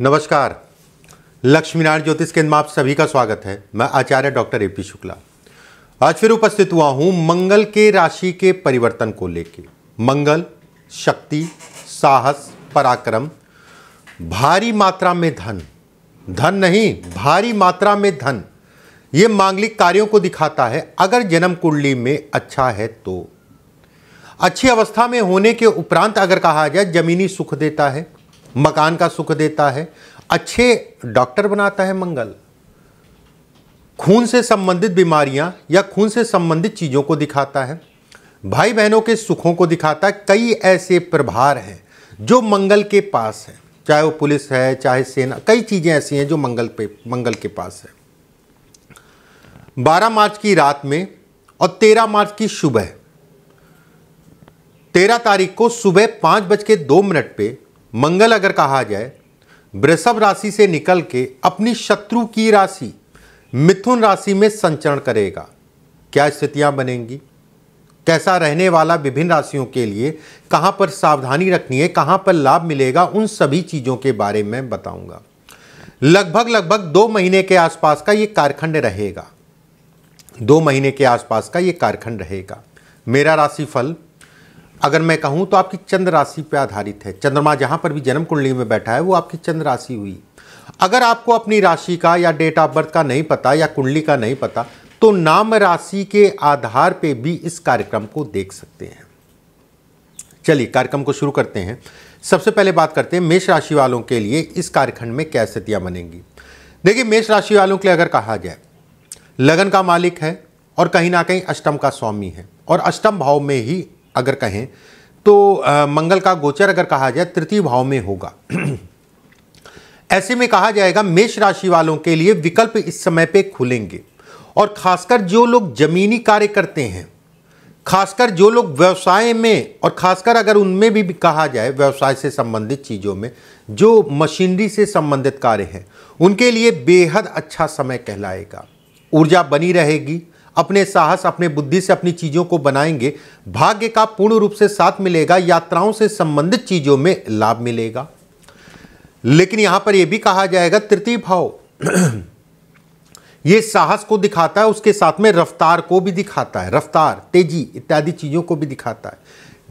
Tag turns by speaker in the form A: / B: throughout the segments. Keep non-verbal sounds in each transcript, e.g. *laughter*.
A: नमस्कार लक्ष्मीनारायण ज्योतिष केंद्र में आप सभी का स्वागत है मैं Acharya doctor A P Shukla आज फिर उपस्थित हुआ हूँ मंगल के राशि के परिवर्तन को लेके मंगल शक्ति साहस पराक्रम भारी मात्रा में धन धन नहीं भारी मात्रा में धन ये मांगलिक कार्यों को दिखाता है अगर जन्म कुंडली में अच्छा है तो अच्छी अवस्था में होने के उपरांत अगर कहा जाए जमीनी सुख देता है मकान का सुख देता है अच्छे डॉक्टर बनाता है मंगल खून से संबंधित बीमारियां या खून से संबंधित चीज़ों को दिखाता है भाई बहनों के सुखों को दिखाता है कई ऐसे प्रभार हैं जो मंगल के पास है चाहे वो पुलिस है चाहे सेना कई चीज़ें ऐसी हैं जो मंगल पे मंगल के पास है 12 मार्च की रात में और 13 मार्च की सुबह 13 तारीख को सुबह पांच बज के दो मिनट पर मंगल अगर कहा जाए वृषभ राशि से निकल के अपनी शत्रु की राशि मिथुन राशि में संचरण करेगा क्या स्थितियां बनेंगी कैसा रहने वाला विभिन्न राशियों के लिए कहां पर सावधानी रखनी है कहां पर लाभ मिलेगा उन सभी चीज़ों के बारे में बताऊंगा लगभग लगभग दो महीने के आसपास का ये कारखंड रहेगा दो महीने के आसपास का ये कारखंड रहेगा मेरा राशिफल अगर मैं कहूँ तो आपकी चंद्र राशि पर आधारित है चंद्रमा जहाँ पर भी जन्म कुंडली में बैठा है वो आपकी चंद्र राशि हुई अगर आपको अपनी राशि का या डेट ऑफ बर्थ का नहीं पता या कुंडली का नहीं पता तो नाम राशि के आधार पे भी इस कार्यक्रम को देख सकते हैं चलिए कार्यक्रम को शुरू करते हैं सबसे पहले बात करते हैं मेष राशि वालों के लिए इस कार्यखंड में क्या स्थितियाँ बनेंगी देखिए मेष राशि वालों के लिए अगर कहा जाए लगन का मालिक है और कहीं ना कहीं अष्टम का स्वामी है और अष्टम भाव में ही अगर कहें तो आ, मंगल का गोचर अगर कहा जाए तृतीय भाव में होगा *clears throat* ऐसे में कहा जाएगा मेष राशि वालों के लिए विकल्प इस समय पे खुलेंगे और खासकर जो लोग जमीनी कार्य करते हैं खासकर जो लोग व्यवसाय में और खासकर अगर उनमें भी, भी कहा जाए व्यवसाय से संबंधित चीज़ों में जो मशीनरी से संबंधित कार्य हैं उनके लिए बेहद अच्छा समय कहलाएगा ऊर्जा बनी रहेगी अपने साहस अपने बुद्धि से अपनी चीज़ों को बनाएंगे भाग्य का पूर्ण रूप से साथ मिलेगा यात्राओं से संबंधित चीज़ों में लाभ मिलेगा लेकिन यहां पर यह भी कहा जाएगा तृतीय भाव *clears throat* ये साहस को दिखाता है उसके साथ में रफ्तार को भी दिखाता है रफ्तार तेजी इत्यादि चीज़ों को भी दिखाता है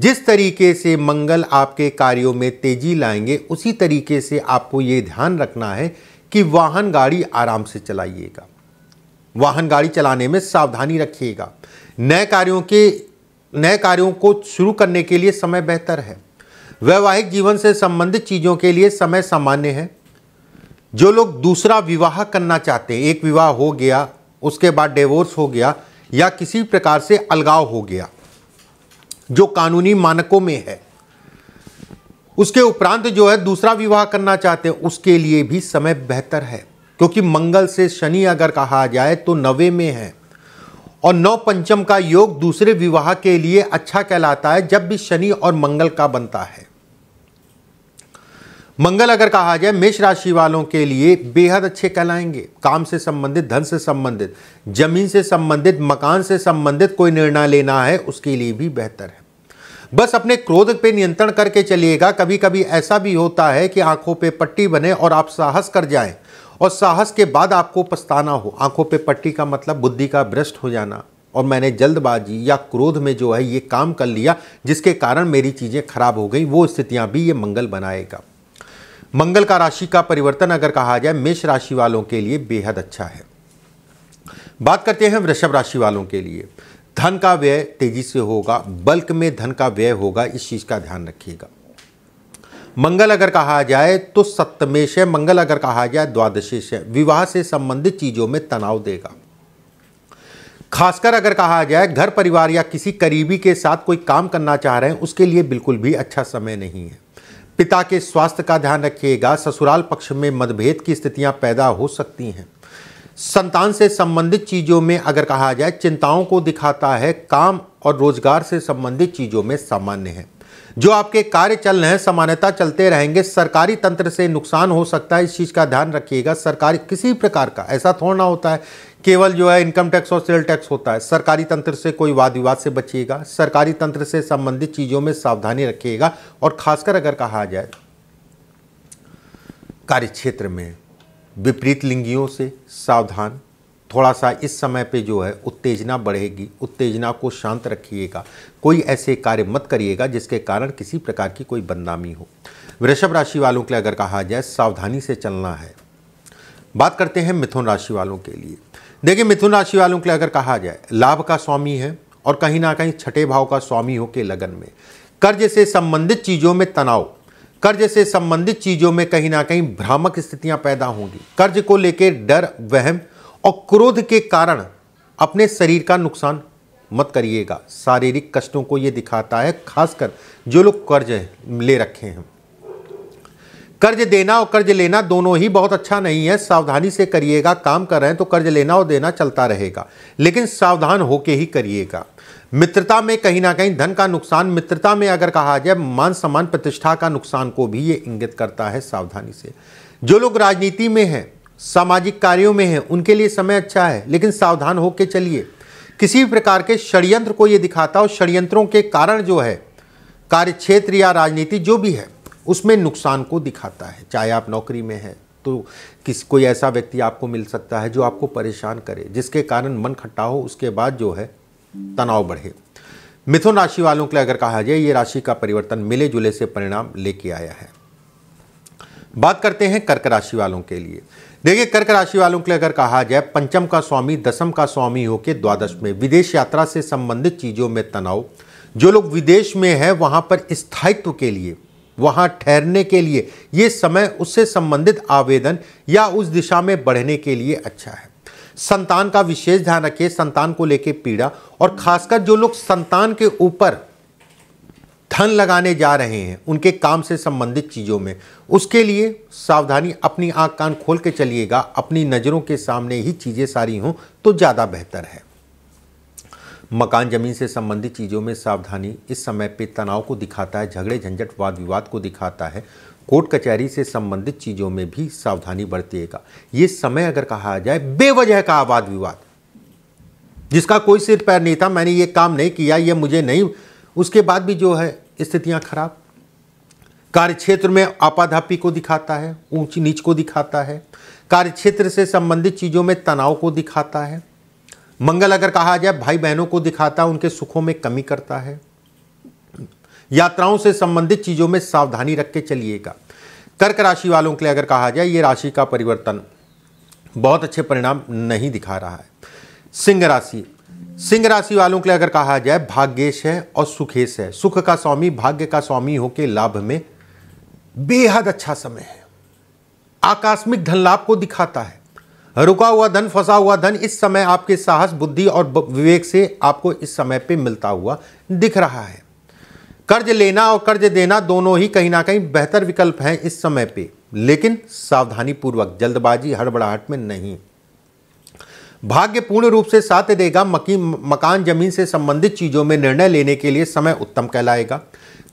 A: जिस तरीके से मंगल आपके कार्यों में तेजी लाएंगे उसी तरीके से आपको ये ध्यान रखना है कि वाहन गाड़ी आराम से चलाइएगा वाहन गाड़ी चलाने में सावधानी रखिएगा नए कार्यों के नए कार्यों को शुरू करने के लिए समय बेहतर है वैवाहिक जीवन से संबंधित चीज़ों के लिए समय सामान्य है जो लोग दूसरा विवाह करना चाहते हैं एक विवाह हो गया उसके बाद डिवोर्स हो गया या किसी प्रकार से अलगाव हो गया जो कानूनी मानकों में है उसके उपरांत जो है दूसरा विवाह करना चाहते हैं उसके लिए भी समय बेहतर है क्योंकि मंगल से शनि अगर कहा जाए तो नवे में है और नौ पंचम का योग दूसरे विवाह के लिए अच्छा कहलाता है जब भी शनि और मंगल का बनता है मंगल अगर कहा जाए मेष राशि वालों के लिए बेहद अच्छे कहलाएंगे काम से संबंधित धन से संबंधित जमीन से संबंधित मकान से संबंधित कोई निर्णय लेना है उसके लिए भी बेहतर है बस अपने क्रोध पे नियंत्रण करके चलिएगा कभी कभी ऐसा भी होता है कि आंखों पे पट्टी बने और आप साहस कर जाएं और साहस के बाद आपको पछताना हो आंखों पे पट्टी का मतलब बुद्धि का भ्रष्ट हो जाना और मैंने जल्दबाजी या क्रोध में जो है ये काम कर लिया जिसके कारण मेरी चीज़ें खराब हो गई वो स्थितियाँ भी ये मंगल बनाएगा मंगल का राशि का परिवर्तन अगर कहा जाए मेष राशि वालों के लिए बेहद अच्छा है बात करते हैं वृषभ राशि वालों के लिए धन का व्यय तेजी से होगा बल्क में धन का व्यय होगा इस चीज़ का ध्यान रखिएगा मंगल अगर कहा जाए तो सप्तमेश है मंगल अगर कहा जाए द्वादशी है विवाह से संबंधित चीज़ों में तनाव देगा खासकर अगर कहा जाए घर परिवार या किसी करीबी के साथ कोई काम करना चाह रहे हैं उसके लिए बिल्कुल भी अच्छा समय नहीं है पिता के स्वास्थ्य का ध्यान रखिएगा ससुराल पक्ष में मतभेद की स्थितियां पैदा हो सकती हैं संतान से संबंधित चीज़ों में अगर कहा जाए चिंताओं को दिखाता है काम और रोजगार से संबंधित चीज़ों में सामान्य है जो आपके कार्य चल रहे हैं समानता चलते रहेंगे सरकारी तंत्र से नुकसान हो सकता है इस चीज़ का ध्यान रखिएगा सरकारी किसी प्रकार का ऐसा थोड़ा ना होता है केवल जो है इनकम टैक्स और सेल टैक्स होता है सरकारी तंत्र से कोई वाद विवाद से बचिएगा सरकारी तंत्र से संबंधित चीज़ों में सावधानी रखिएगा और खासकर अगर कहा जाए कार्य क्षेत्र में विपरीत लिंगियों से सावधान थोड़ा सा इस समय पे जो है उत्तेजना बढ़ेगी उत्तेजना को शांत रखिएगा कोई ऐसे कार्य मत करिएगा जिसके कारण किसी प्रकार की कोई बदनामी हो वृषभ राशि वालों के लिए अगर कहा जाए सावधानी से चलना है बात करते हैं मिथुन राशि वालों के लिए देखिए मिथुन राशि वालों के लिए अगर कहा जाए लाभ का स्वामी है और कहीं ना कहीं छठे भाव का स्वामी हो के लगन में कर्ज से संबंधित चीज़ों में तनाव कर्ज से संबंधित चीज़ों में कहीं ना कहीं भ्रामक स्थितियां पैदा होंगी कर्ज को लेकर डर वहम और क्रोध के कारण अपने शरीर का नुकसान मत करिएगा शारीरिक कष्टों को यह दिखाता है खासकर जो लोग कर्ज ले रखे हैं कर्ज देना और कर्ज लेना दोनों ही बहुत अच्छा नहीं है सावधानी से करिएगा काम कर रहे हैं तो कर्ज लेना और देना चलता रहेगा लेकिन सावधान होके ही करिएगा मित्रता में कहीं ना कहीं धन का नुकसान मित्रता में अगर कहा जाए मान सम्मान प्रतिष्ठा का नुकसान को भी ये इंगित करता है सावधानी से जो लोग राजनीति में हैं सामाजिक कार्यों में हैं उनके लिए समय अच्छा है लेकिन सावधान होकर चलिए किसी भी प्रकार के षड्यंत्र को ये दिखाता और षड्यंत्रों के कारण जो है कार्य क्षेत्र या राजनीति जो भी है उसमें नुकसान को दिखाता है चाहे आप नौकरी में हैं तो किस कोई ऐसा व्यक्ति आपको मिल सकता है जो आपको परेशान करे जिसके कारण मन खट्टा हो उसके बाद जो है तनाव बढ़े मिथुन राशि वालों के लिए अगर कहा जाए ये राशि का परिवर्तन मिले जुले से परिणाम लेके आया है बात करते हैं कर्क राशि वालों के लिए देखिए कर्क राशि वालों के लिए अगर कहा जाए पंचम का स्वामी दसम का स्वामी होके द्वादश में विदेश यात्रा से संबंधित चीज़ों में तनाव जो लोग विदेश में हैं वहां पर स्थायित्व के लिए वहां ठहरने के लिए ये समय उससे संबंधित आवेदन या उस दिशा में बढ़ने के लिए अच्छा है संतान का विशेष ध्यान रखिए संतान को लेकर पीड़ा और खासकर जो लोग संतान के ऊपर धन लगाने जा रहे हैं उनके काम से संबंधित चीज़ों में उसके लिए सावधानी अपनी आँख कान खोल के चलिएगा अपनी नज़रों के सामने ही चीज़ें सारी हों तो ज़्यादा बेहतर है मकान जमीन से संबंधित चीज़ों में सावधानी इस समय पे तनाव को दिखाता है झगड़े झंझट वाद विवाद को दिखाता है कोर्ट कचहरी से संबंधित चीज़ों में भी सावधानी बरतीएगा ये समय अगर कहा जाए बेवजह का वाद विवाद जिसका कोई सिर पैर नहीं था मैंने ये काम नहीं किया ये मुझे नहीं उसके बाद भी जो है स्थितियां खराब कार्य क्षेत्र में आपाधापी को दिखाता है ऊंच नीच को दिखाता है कार्य क्षेत्र से संबंधित चीज़ों में तनाव को दिखाता है मंगल अगर कहा जाए भाई बहनों को दिखाता है उनके सुखों में कमी करता है यात्राओं से संबंधित चीज़ों में सावधानी रख के चलिएगा कर्क राशि वालों के लिए अगर कहा जाए ये राशि का परिवर्तन बहुत अच्छे परिणाम नहीं दिखा रहा है सिंह राशि सिंह राशि वालों के लिए अगर कहा जाए भाग्येश है और सुखेश है सुख का स्वामी भाग्य का स्वामी होके लाभ में बेहद अच्छा समय है आकस्मिक धन लाभ को दिखाता है रुका हुआ धन फंसा हुआ धन इस समय आपके साहस बुद्धि और विवेक से आपको इस समय पे मिलता हुआ दिख रहा है कर्ज लेना और कर्ज देना दोनों ही कहीं ना कहीं बेहतर विकल्प हैं इस समय पे लेकिन सावधानी पूर्वक जल्दबाजी हड़बड़ाहट में नहीं भाग्य पूर्ण रूप से साथ देगा मकी मकान जमीन से संबंधित चीज़ों में निर्णय लेने के लिए समय उत्तम कहलाएगा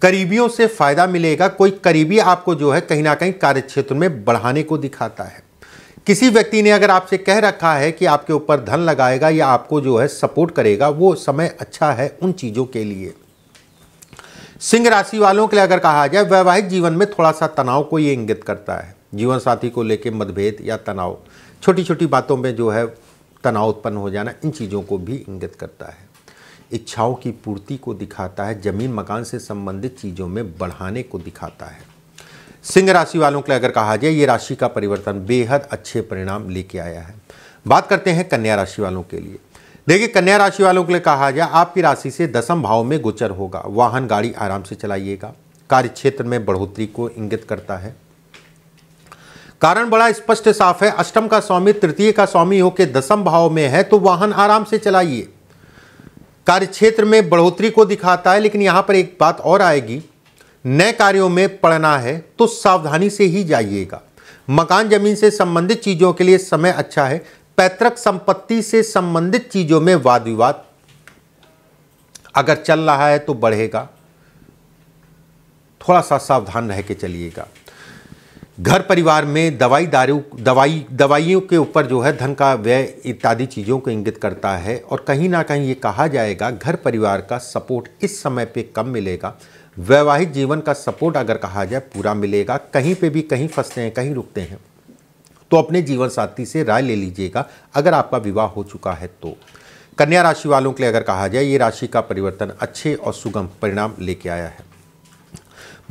A: करीबियों से फ़ायदा मिलेगा कोई करीबी आपको जो है कहीं ना कहीं कार्य क्षेत्र में बढ़ाने को दिखाता है किसी व्यक्ति ने अगर आपसे कह रखा है कि आपके ऊपर धन लगाएगा या आपको जो है सपोर्ट करेगा वो समय अच्छा है उन चीज़ों के लिए सिंह राशि वालों के लिए अगर कहा जाए वैवाहिक जीवन में थोड़ा सा तनाव को ये इंगित करता है जीवन साथी को लेकर मतभेद या तनाव छोटी छोटी बातों में जो है तनाव उत्पन्न हो जाना इन चीज़ों को भी इंगित करता है इच्छाओं की पूर्ति को दिखाता है जमीन मकान से संबंधित चीज़ों में बढ़ाने को दिखाता है सिंह राशि वालों के लिए अगर कहा जाए ये राशि का परिवर्तन बेहद अच्छे परिणाम लेके आया है बात करते हैं कन्या राशि वालों के लिए देखिए कन्या राशि वालों के लिए कहा जाए आपकी राशि से दसम भाव में गोचर होगा वाहन गाड़ी आराम से चलाइएगा कार्य क्षेत्र में बढ़ोतरी को इंगित करता है कारण बड़ा स्पष्ट साफ है अष्टम का स्वामी तृतीय का स्वामी होकर दसम भाव में है तो वाहन आराम से चलाइए कार्य क्षेत्र में बढ़ोतरी को दिखाता है लेकिन यहां पर एक बात और आएगी नए कार्यों में पढ़ना है तो सावधानी से ही जाइएगा मकान जमीन से संबंधित चीज़ों के लिए समय अच्छा है पैतृक संपत्ति से संबंधित चीज़ों में वाद विवाद अगर चल रहा है तो बढ़ेगा थोड़ा सा सावधान रह के चलिएगा घर परिवार में दवाई दारू दवाई दवाइयों के ऊपर जो है धन का व्यय इत्यादि चीज़ों को इंगित करता है और कहीं ना कहीं ये कहा जाएगा घर परिवार का सपोर्ट इस समय पे कम मिलेगा वैवाहिक जीवन का सपोर्ट अगर कहा जाए पूरा मिलेगा कहीं पे भी कहीं फंसते हैं कहीं रुकते हैं तो अपने जीवन साथी से राय ले लीजिएगा अगर आपका विवाह हो चुका है तो कन्या राशि वालों के लिए अगर कहा जाए ये राशि का परिवर्तन अच्छे और सुगम परिणाम लेके आया है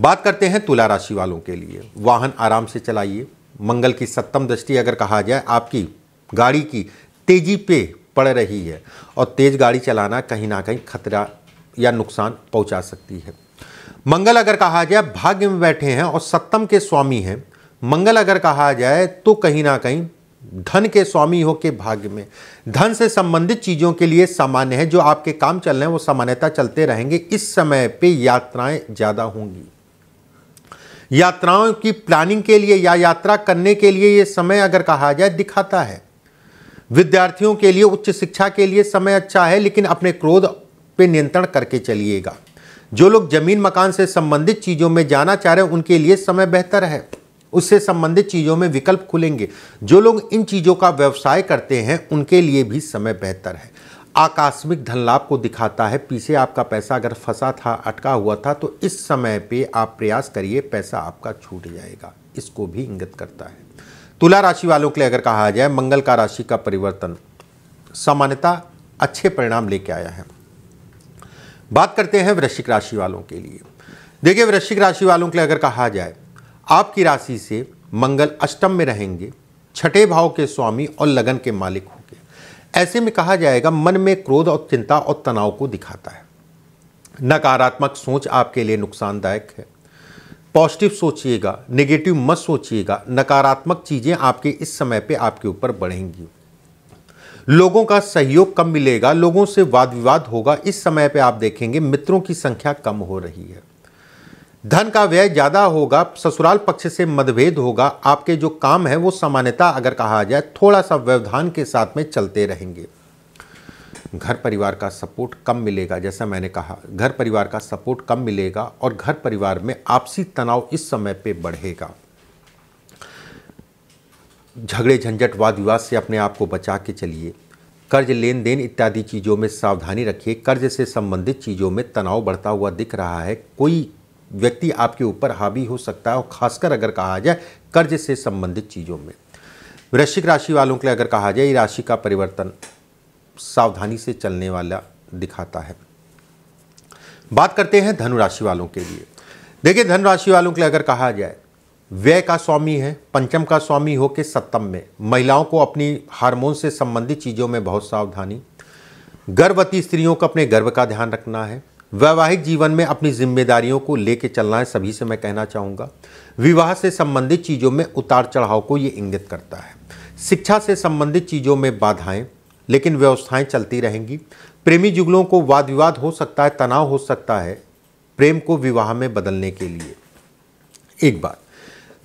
A: बात करते हैं तुला राशि वालों के लिए वाहन आराम से चलाइए मंगल की सप्तम दृष्टि अगर कहा जाए आपकी गाड़ी की तेजी पे पड़ रही है और तेज़ गाड़ी चलाना कहीं ना कहीं खतरा या नुकसान पहुंचा सकती है मंगल अगर कहा जाए भाग्य में बैठे हैं और सप्तम के स्वामी हैं मंगल अगर कहा जाए तो कहीं ना कहीं धन के स्वामी हो के भाग्य में धन से संबंधित चीज़ों के लिए सामान्य है जो आपके काम चल रहे हैं वो सामान्यता चलते रहेंगे इस समय पे यात्राएं ज़्यादा होंगी यात्राओं की प्लानिंग के लिए या यात्रा करने के लिए ये समय अगर कहा जाए दिखाता है विद्यार्थियों के लिए उच्च शिक्षा के लिए समय अच्छा है लेकिन अपने क्रोध पे नियंत्रण करके चलिएगा जो लोग जमीन मकान से संबंधित चीज़ों में जाना चाह रहे हैं उनके लिए समय बेहतर है उससे संबंधित चीज़ों में विकल्प खुलेंगे जो लोग इन चीज़ों का व्यवसाय करते हैं उनके लिए भी समय बेहतर है आकस्मिक धन लाभ को दिखाता है पीछे आपका पैसा अगर फंसा था अटका हुआ था तो इस समय पे आप प्रयास करिए पैसा आपका छूट जाएगा इसको भी इंगित करता है तुला राशि वालों के लिए अगर कहा जाए मंगल का राशि का परिवर्तन सामान्यता अच्छे परिणाम लेके आया है बात करते हैं वृश्चिक राशि वालों के लिए देखिए वृश्चिक राशि वालों के लिए अगर कहा जाए आपकी राशि से मंगल अष्टम में रहेंगे छठे भाव के स्वामी और लगन के मालिक हो ऐसे में कहा जाएगा मन में क्रोध और चिंता और तनाव को दिखाता है नकारात्मक सोच आपके लिए नुकसानदायक है पॉजिटिव सोचिएगा नेगेटिव मत सोचिएगा नकारात्मक चीज़ें आपके इस समय पे आपके ऊपर बढ़ेंगी लोगों का सहयोग कम मिलेगा लोगों से वाद विवाद होगा इस समय पे आप देखेंगे मित्रों की संख्या कम हो रही है धन का व्यय ज़्यादा होगा ससुराल पक्ष से मतभेद होगा आपके जो काम है वो सामान्यता अगर कहा जाए थोड़ा सा व्यवधान के साथ में चलते रहेंगे घर परिवार का सपोर्ट कम मिलेगा जैसा मैंने कहा घर परिवार का सपोर्ट कम मिलेगा और घर परिवार में आपसी तनाव इस समय पे बढ़ेगा झगड़े झंझट वाद विवाद से अपने आप को बचा के चलिए कर्ज लेन देन इत्यादि चीज़ों में सावधानी रखिए कर्ज से संबंधित चीज़ों में तनाव बढ़ता हुआ दिख रहा है कोई व्यक्ति आपके ऊपर हावी हो सकता है और खासकर अगर कहा जाए कर्ज से संबंधित चीज़ों में वृश्चिक राशि वालों के लिए अगर कहा जाए ये राशि का परिवर्तन सावधानी से चलने वाला दिखाता है बात करते हैं धनु राशि वालों के लिए देखिए धनु राशि वालों के लिए अगर कहा जाए व्यय का स्वामी है पंचम का स्वामी हो के सप्तम में महिलाओं को अपनी हार्मोन से संबंधित चीज़ों में बहुत सावधानी गर्भवती स्त्रियों को अपने गर्भ का ध्यान रखना है वैवाहिक जीवन में अपनी जिम्मेदारियों को लेके चलना है सभी से मैं कहना चाहूँगा विवाह से संबंधित चीज़ों में उतार चढ़ाव को ये इंगित करता है शिक्षा से संबंधित चीज़ों में बाधाएं लेकिन व्यवस्थाएं चलती रहेंगी प्रेमी जुगलों को वाद विवाद हो सकता है तनाव हो सकता है प्रेम को विवाह में बदलने के लिए एक बात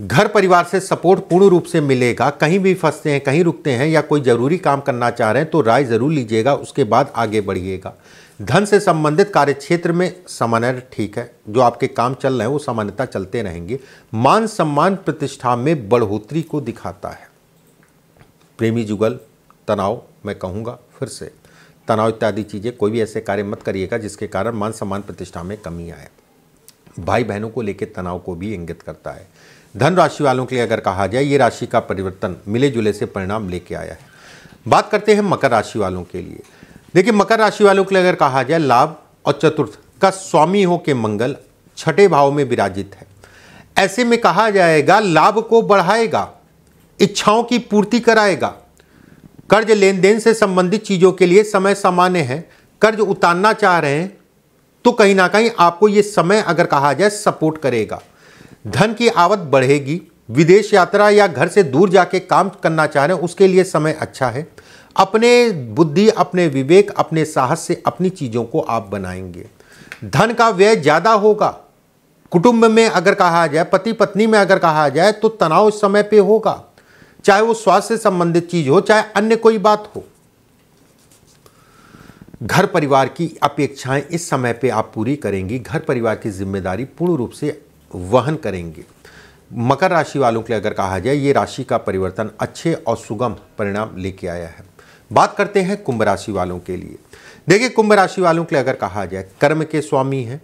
A: घर परिवार से सपोर्ट पूर्ण रूप से मिलेगा कहीं भी फंसते हैं कहीं रुकते हैं या कोई ज़रूरी काम करना चाह रहे हैं तो राय ज़रूर लीजिएगा उसके बाद आगे बढ़िएगा धन से संबंधित कार्य क्षेत्र में समन्वय ठीक है जो आपके काम चल रहे हैं वो सामान्यता चलते रहेंगे मान सम्मान प्रतिष्ठा में बढ़ोतरी को दिखाता है प्रेमी जुगल तनाव मैं कहूँगा फिर से तनाव इत्यादि चीज़ें कोई भी ऐसे कार्य मत करिएगा जिसके कारण मान सम्मान प्रतिष्ठा में कमी आए भाई बहनों को लेकर तनाव को भी इंगित करता है धन राशि वालों के लिए अगर कहा जाए ये राशि का परिवर्तन मिले जुले से परिणाम लेके आया है बात करते हैं मकर राशि वालों के लिए देखिए मकर राशि वालों के लिए अगर कहा जाए लाभ और चतुर्थ का स्वामी हो के मंगल छठे भाव में विराजित है ऐसे में कहा जाएगा लाभ को बढ़ाएगा इच्छाओं की पूर्ति कराएगा कर्ज लेन देन से संबंधित चीज़ों के लिए समय सामान्य है कर्ज उतारना चाह रहे हैं तो कहीं ना कहीं आपको यह समय अगर कहा जाए सपोर्ट करेगा धन की आवत बढ़ेगी विदेश यात्रा या घर से दूर जाके काम करना चाह रहे हैं उसके लिए समय अच्छा है अपने बुद्धि अपने विवेक अपने साहस से अपनी चीज़ों को आप बनाएंगे धन का व्यय ज़्यादा होगा कुटुंब में अगर कहा जाए पति पत्नी में अगर कहा जाए तो तनाव इस समय पे होगा चाहे वो स्वास्थ्य से संबंधित चीज़ हो चाहे अन्य कोई बात हो घर परिवार की अपेक्षाएं इस समय पे आप पूरी करेंगी घर परिवार की जिम्मेदारी पूर्ण रूप से वहन करेंगे मकर राशि वालों के लिए अगर कहा जाए ये राशि का परिवर्तन अच्छे और सुगम परिणाम लेके आया है बात करते हैं कुंभ राशि वालों के लिए देखिए कुंभ राशि वालों के लिए अगर कहा जाए कर्म के स्वामी हैं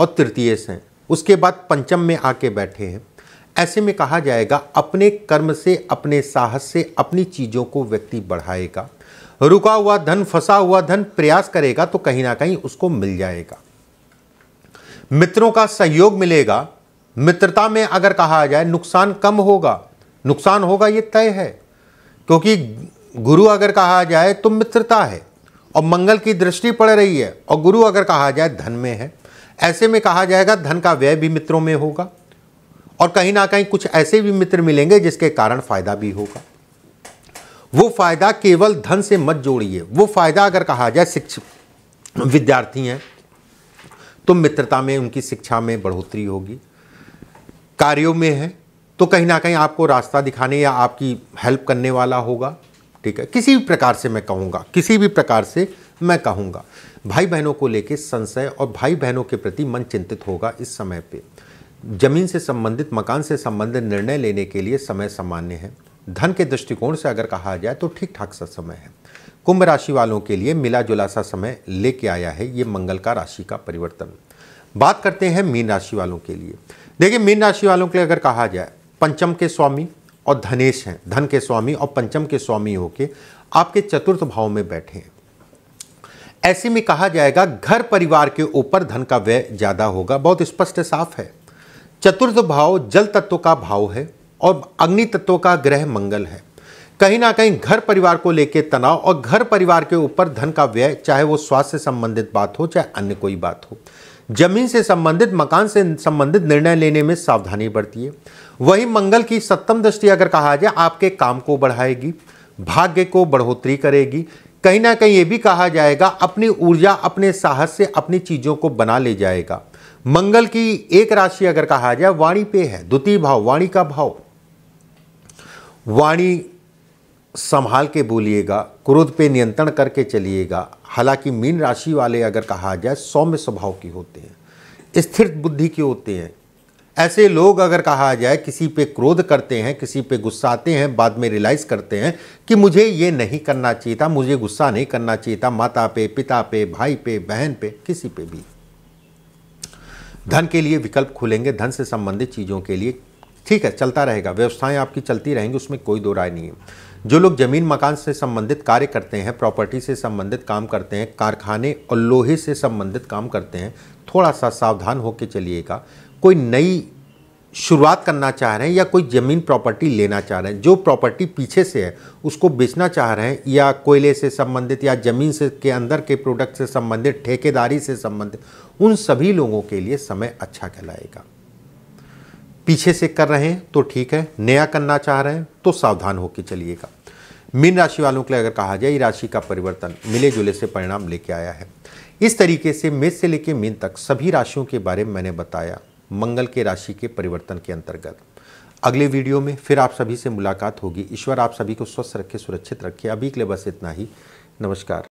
A: और तृतीय हैं उसके बाद पंचम में आके बैठे हैं ऐसे में कहा जाएगा अपने कर्म से अपने साहस से अपनी चीज़ों को व्यक्ति बढ़ाएगा रुका हुआ धन फंसा हुआ धन प्रयास करेगा तो कहीं ना कहीं उसको मिल जाएगा मित्रों का सहयोग मिलेगा मित्रता में अगर कहा जाए नुकसान कम होगा नुकसान होगा ये तय है क्योंकि गुरु अगर कहा जाए तो मित्रता है और मंगल की दृष्टि पड़ रही है और गुरु अगर कहा जाए धन में है ऐसे में कहा जाएगा धन का व्यय भी मित्रों में होगा और कहीं ना कहीं कुछ ऐसे भी मित्र मिलेंगे जिसके कारण फायदा भी होगा वो फायदा केवल धन से मत जोड़िए वो फायदा अगर कहा जाए शिक्षक विद्यार्थी हैं तो मित्रता में उनकी शिक्षा में बढ़ोतरी होगी कार्यों में है तो कहीं ना कहीं आपको रास्ता दिखाने या आपकी हेल्प करने वाला होगा ठीक है किसी भी प्रकार से मैं कहूँगा किसी भी प्रकार से मैं कहूँगा भाई बहनों को लेकर संशय और भाई बहनों के प्रति मन चिंतित होगा इस समय पे जमीन से संबंधित मकान से संबंधित निर्णय लेने के लिए समय सामान्य है धन के दृष्टिकोण से अगर कहा जाए तो ठीक ठाक सा समय है कुंभ राशि वालों के लिए मिला जुला सा समय लेके आया है ये मंगल का राशि का परिवर्तन बात करते हैं मीन राशि वालों के लिए देखिए मीन राशि वालों के लिए अगर कहा जाए पंचम के स्वामी और धनेश हैं धन के स्वामी और पंचम के स्वामी होके आपके चतुर्थ भाव में बैठे हैं ऐसे में कहा जाएगा घर परिवार के ऊपर धन का व्यय ज़्यादा होगा बहुत स्पष्ट साफ है चतुर्थ भाव जल तत्व का भाव है और अग्नि तत्व का ग्रह मंगल है कहीं ना कहीं घर परिवार को लेकर तनाव और घर परिवार के ऊपर धन का व्यय चाहे वो स्वास्थ्य से संबंधित बात हो चाहे अन्य कोई बात हो जमीन से संबंधित मकान से संबंधित निर्णय लेने में सावधानी बरती है वही मंगल की सप्तम दृष्टि अगर कहा जाए आपके काम को बढ़ाएगी भाग्य को बढ़ोतरी करेगी कहीं ना कहीं ये भी कहा जाएगा अपनी ऊर्जा अपने साहस से अपनी चीज़ों को बना ले जाएगा मंगल की एक राशि अगर कहा जाए वाणी पे है द्वितीय भाव वाणी का भाव वाणी संभाल के बोलिएगा क्रोध पे नियंत्रण करके चलिएगा हालांकि मीन राशि वाले अगर कहा जाए सौम्य स्वभाव के होते हैं स्थिर बुद्धि के होते हैं ऐसे लोग अगर कहा जाए किसी पे क्रोध करते हैं किसी पे गुस्सा आते हैं बाद में रियलाइज़ करते हैं कि मुझे ये नहीं करना चाहिए था मुझे गुस्सा नहीं करना चाहिए था माता पे पिता पे भाई पे बहन पे किसी पे भी धन के लिए विकल्प खुलेंगे धन से संबंधित चीज़ों के लिए ठीक है चलता रहेगा व्यवस्थाएं आपकी चलती रहेंगी उसमें कोई दो राय नहीं है जो लोग ज़मीन मकान से संबंधित कार्य करते हैं प्रॉपर्टी से संबंधित काम करते हैं कारखाने और लोहे से संबंधित काम करते हैं थोड़ा सा सावधान होकर चलिएगा कोई नई शुरुआत करना चाह रहे हैं या कोई ज़मीन प्रॉपर्टी लेना चाह रहे हैं जो प्रॉपर्टी पीछे से है उसको बेचना चाह रहे हैं या कोयले से संबंधित या ज़मीन से के अंदर के प्रोडक्ट से संबंधित ठेकेदारी से संबंधित उन सभी लोगों के लिए समय अच्छा कहलाएगा पीछे से कर रहे हैं तो ठीक है नया करना चाह रहे हैं तो सावधान होकर चलिएगा मीन राशि वालों के लिए अगर कहा जाए राशि का परिवर्तन मिले जुले से परिणाम लेके आया है इस तरीके से मेष से लेकर मीन तक सभी राशियों के बारे में मैंने बताया मंगल के राशि के परिवर्तन के अंतर्गत अगले वीडियो में फिर आप सभी से मुलाकात होगी ईश्वर आप सभी को स्वस्थ रखे सुरक्षित रखे अभी के लिए बस इतना ही नमस्कार